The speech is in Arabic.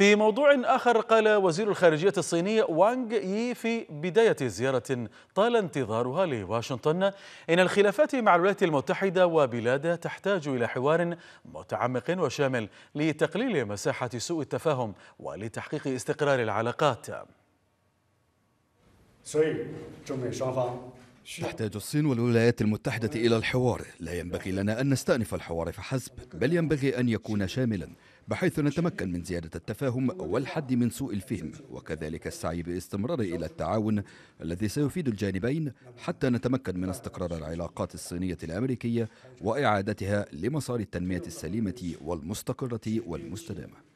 في موضوع آخر قال وزير الخارجية الصيني وانغ يي في بداية زيارة طال انتظارها لواشنطن إن الخلافات مع الولايات المتحدة وبلادها تحتاج إلى حوار متعمق وشامل لتقليل مساحة سوء التفاهم ولتحقيق استقرار العلاقات تحتاج الصين والولايات المتحدة إلى الحوار لا ينبغي لنا أن نستأنف الحوار فحسب بل ينبغي أن يكون شاملا بحيث نتمكن من زيادة التفاهم والحد من سوء الفهم وكذلك السعي باستمرار إلى التعاون الذي سيفيد الجانبين حتى نتمكن من استقرار العلاقات الصينية الأمريكية وإعادتها لمسار التنمية السليمة والمستقرة والمستدامة